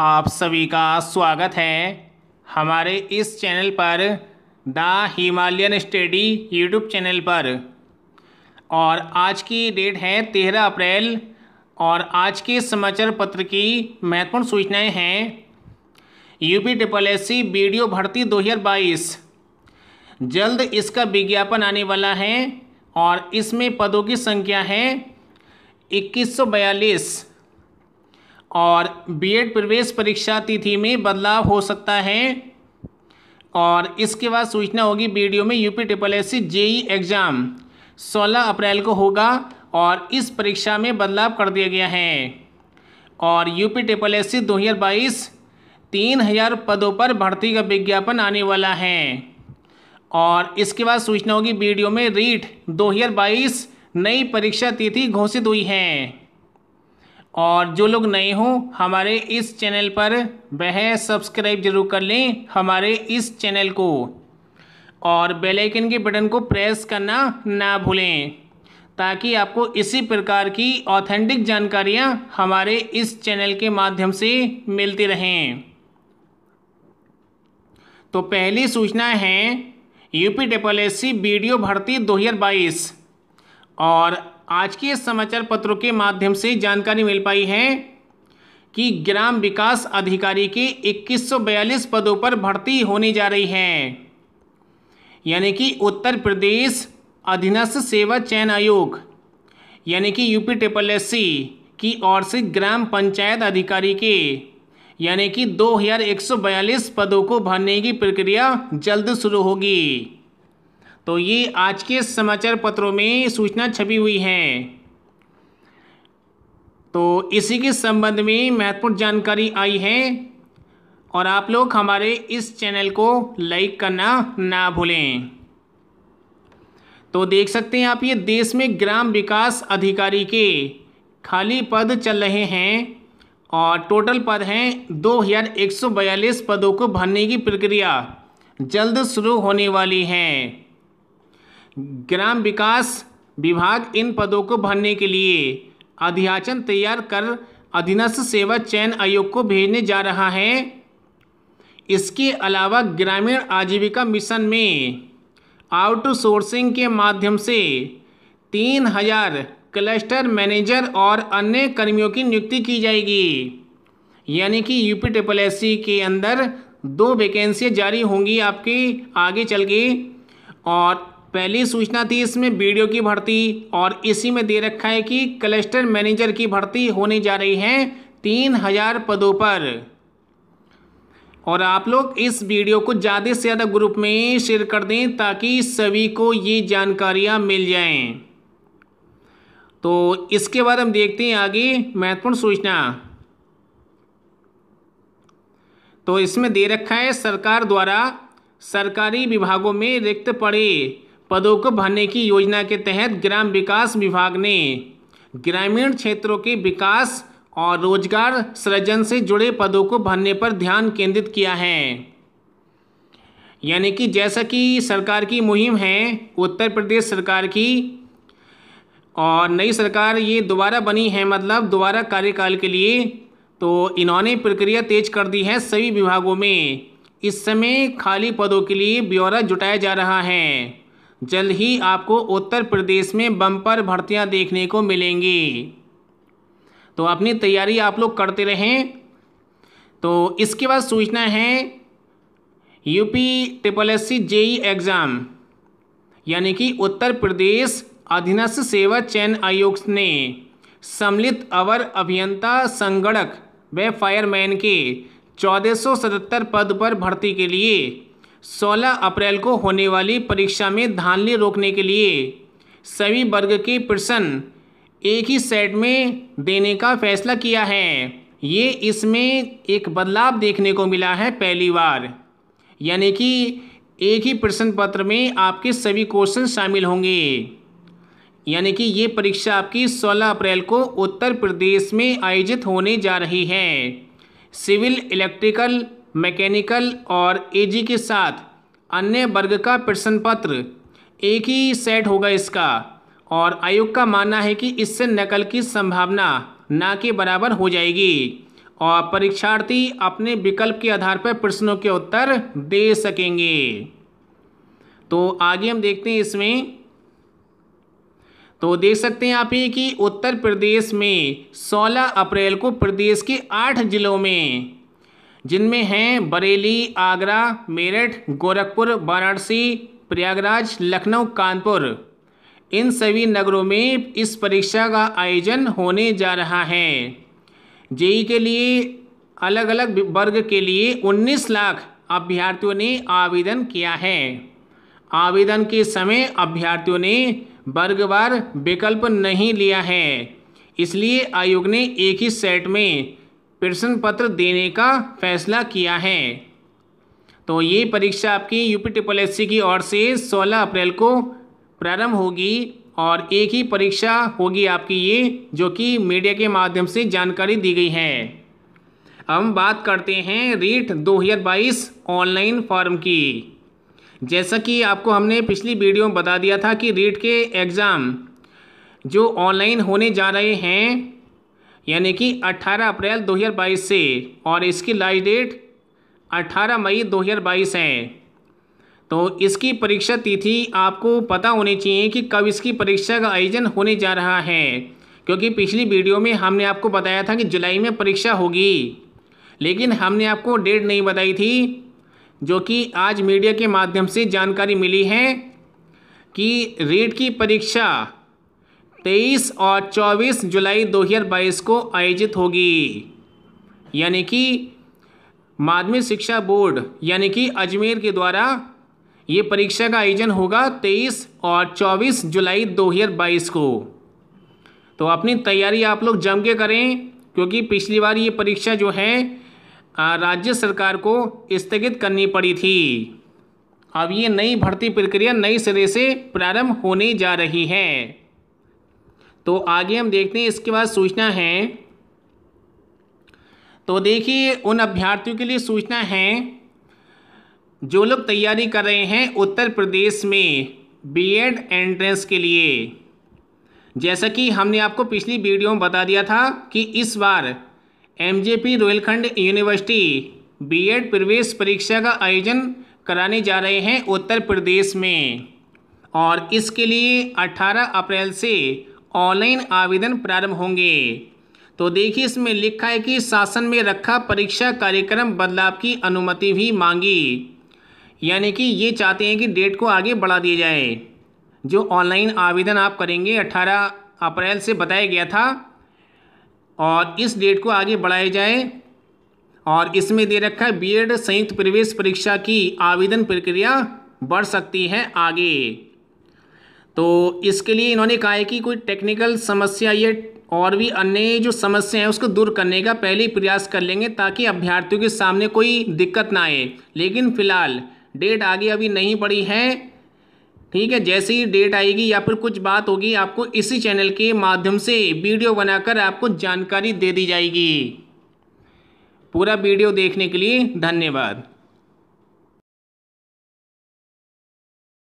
आप सभी का स्वागत है हमारे इस चैनल पर the Himalayan study YouTube channel पर और आज की डेट है तेरह अप्रैल और आज के समाचार पत्र की महत्वपूर्ण सूचनाएं हैं UP triple S C VDO भर्ती 2022 जल्द इसका विज्ञापन आने वाला है और इसमें पदों की संख्या है इक्कीस सौ और बीएड प्रवेश परीक्षा तिथि में बदलाव हो सकता है और इसके बाद सूचना होगी वीडियो में UP triple S C JE exam 16 अप्रैल को होगा और इस परीक्षा में बदलाव कर दिया गया है और यूपी ट्रिपल एस सी दो हज़ार बाईस तीन हज़ार पदों पर भर्ती का विज्ञापन आने वाला है और इसके बाद सूचना होगी वीडियो में रीट बाईस नई परीक्षा तिथि घोषित हुई है और जो लोग नए हों हमारे इस चैनल पर वह सब्सक्राइब जरूर कर लें हमारे इस चैनल को और बेल आइकन के बटन को प्रेस करना ना भूलें ताकि आपको इसी प्रकार की ऑथेंटिक जानकारियां हमारे इस चैनल के माध्यम से मिलती रहें तो पहली सूचना है UP double S C VDO भर्ती 2022 और आज के समाचार पत्रों के माध्यम से जानकारी मिल पाई है कि ग्राम विकास अधिकारी के 2142 पदों पर भर्ती होने जा रही है यानी कि उत्तर प्रदेश अधीनस्थ सेवा चयन आयोग यानी कि यूपी ट्रिपल एस सी की ओर से ग्राम पंचायत अधिकारी के यानी कि 2142 पदों को भरने की प्रक्रिया जल्द शुरू होगी तो ये आज के समाचार पत्रों में सूचना छपी हुई है तो इसी के संबंध में महत्वपूर्ण जानकारी आई है और आप लोग हमारे इस चैनल को लाइक करना ना भूलें तो देख सकते हैं आप ये देश में ग्राम विकास अधिकारी के खाली पद चल रहे हैं और टोटल पद हैं दो हज़ार एक सौ बयालीस पदों को भरने की प्रक्रिया जल्द शुरू होने वाली है ग्राम विकास विभाग इन पदों को भरने के लिए अध्याचन तैयार कर अधीनस्थ सेवा चयन आयोग को भेजने जा रहा है इसके अलावा ग्रामीण आजीविका मिशन में आउटसोर्सिंग के माध्यम से तीन हजार क्लस्टर मैनेजर और अन्य कर्मियों की नियुक्ति की जाएगी यानी कि यूपी ट्रिपल एस के अंदर दो वैकेंसियाँ जारी होंगी आपकी आगे चल के और पहली सूचना थी इसमें वीडियो की भर्ती और इसी में दे रखा है कि क्लस्टर मैनेजर की भर्ती होने जा रही है तीन हजार पदों पर और आप लोग इस वीडियो को ज़्यादा से ज़्यादा ग्रुप में शेयर कर दें ताकि सभी को ये जानकारियाँ मिल जाएं तो इसके बाद हम देखते हैं आगे महत्वपूर्ण सूचना तो इसमें दे रखा है सरकार द्वारा सरकारी विभागों में रिक्त पड़े पदों को भरने की योजना के तहत ग्राम विकास विभाग ने ग्रामीण क्षेत्रों के विकास और रोजगार सृजन से जुड़े पदों को भरने पर ध्यान केंद्रित किया है यानी कि जैसा कि सरकार की मुहिम है उत्तर प्रदेश सरकार की और नई सरकार ये दोबारा बनी है मतलब दोबारा कार्यकाल के लिए तो इन्होंने प्रक्रिया तेज कर दी है सभी विभागों में इस समय खाली पदों के लिए ब्यौरा जुटाया जा रहा है जल्द ही आपको उत्तर प्रदेश में बम्पर भर्तियां देखने को मिलेंगी तो अपनी तैयारी आप लोग करते रहें तो इसके बाद सूचना है UP triple S C JE exam यानी कि उत्तर प्रदेश अधीनस्थ सेवा चयन आयोग ने सम्मिलित अवर अभियंता संगणक व फायरमैन के चौदह पद पर भर्ती के लिए 16 अप्रैल को होने वाली परीक्षा में धांधली रोकने के लिए सभी वर्ग के प्रश्न एक ही सेट में देने का फैसला किया है ये इसमें एक बदलाव देखने को मिला है पहली बार यानी कि एक ही प्रश्न पत्र में आपके सभी क्वेश्चन शामिल होंगे यानी कि ये परीक्षा आपकी 16 अप्रैल को उत्तर प्रदेश में आयोजित होने जा रही है सिविल इलेक्ट्रिकल मैकेनिकल और एजी के साथ अन्य वर्ग का प्रश्न पत्र एक ही सेट होगा इसका और आयोग का मानना है कि इससे नकल की संभावना ना के बराबर हो जाएगी और परीक्षार्थी अपने विकल्प के आधार पर प्रश्नों के उत्तर दे सकेंगे तो आगे हम देखते हैं इसमें तो देख सकते हैं आप ये कि उत्तर प्रदेश में 16 अप्रैल को प्रदेश के आठ जिलों में जिनमें हैं बरेली आगरा मेरठ गोरखपुर वाराणसी प्रयागराज लखनऊ कानपुर इन सभी नगरों में इस परीक्षा का आयोजन होने जा रहा है जेई के लिए अलग अलग वर्ग के लिए 19 लाख अभ्यर्थियों ने आवेदन किया है आवेदन के समय अभ्यर्थियों ने वर्गवार विकल्प नहीं लिया है इसलिए आयोग ने एक ही सेट में प्रश्न पत्र देने का फैसला किया है तो ये परीक्षा आपकी यूपी ट्रिपल एस की ओर से 16 अप्रैल को प्रारंभ होगी और एक ही परीक्षा होगी आपकी ये जो कि मीडिया के माध्यम से जानकारी दी गई है हम बात करते हैं रीट 2022 ऑनलाइन फॉर्म की जैसा कि आपको हमने पिछली वीडियो में बता दिया था कि रीट के एग्ज़ाम जो ऑनलाइन होने जा रहे हैं यानी कि 18 अप्रैल 2022 से और इसकी लास्ट डेट 18 मई 2022 है तो इसकी परीक्षा तिथि आपको पता होनी चाहिए कि कब इसकी परीक्षा का आयोजन होने जा रहा है क्योंकि पिछली वीडियो में हमने आपको बताया था कि जुलाई में परीक्षा होगी लेकिन हमने आपको डेट नहीं बताई थी जो कि आज मीडिया के माध्यम से जानकारी मिली है कि रेट की परीक्षा तेईस और चौबीस जुलाई दो हजार बाईस को आयोजित होगी यानी कि माध्यमिक शिक्षा बोर्ड यानी कि अजमेर के द्वारा ये परीक्षा का आयोजन होगा तेईस और चौबीस जुलाई दो हजार बाईस को तो अपनी तैयारी आप लोग जम के करें क्योंकि पिछली बार ये परीक्षा जो है राज्य सरकार को स्थगित करनी पड़ी थी अब ये नई भर्ती प्रक्रिया नई सिरे से प्रारंभ होने जा रही है तो आगे हम देखते हैं इसके बाद सूचना है तो देखिए उन अभ्यर्थियों के लिए सूचना है जो लोग तैयारी कर रहे हैं उत्तर प्रदेश में बीएड एंट्रेंस के लिए जैसा कि हमने आपको पिछली वीडियो में बता दिया था कि इस बार M J P university B Ed प्रवेश परीक्षा का आयोजन कराने जा रहे हैं उत्तर प्रदेश में और इसके लिए 18 अप्रैल से ऑनलाइन आवेदन प्रारंभ होंगे तो देखिए इसमें लिखा है कि शासन में रखा परीक्षा कार्यक्रम बदलाव की अनुमति भी मांगी यानी कि ये चाहते हैं कि डेट को आगे बढ़ा दिया जाए जो ऑनलाइन आवेदन आप करेंगे 18 अप्रैल से बताया गया था और इस डेट को आगे बढ़ाया जाए और इसमें दे रखा है बीएड संयुक्त प्रवेश परीक्षा की आवेदन प्रक्रिया बढ़ सकती है आगे तो इसके लिए इन्होंने कहा है कि कोई टेक्निकल समस्या या और भी अन्य जो समस्या है उसको दूर करने का पहले ही प्रयास कर लेंगे ताकि अभ्यर्थियों के सामने कोई दिक्कत ना आए लेकिन फिलहाल डेट आगे अभी नहीं बढ़ी है ठीक है जैसे ही डेट आएगी या फिर कुछ बात होगी आपको इसी चैनल के माध्यम से वीडियो बनाकर आपको जानकारी दे दी जाएगी पूरा वीडियो देखने के लिए धन्यवाद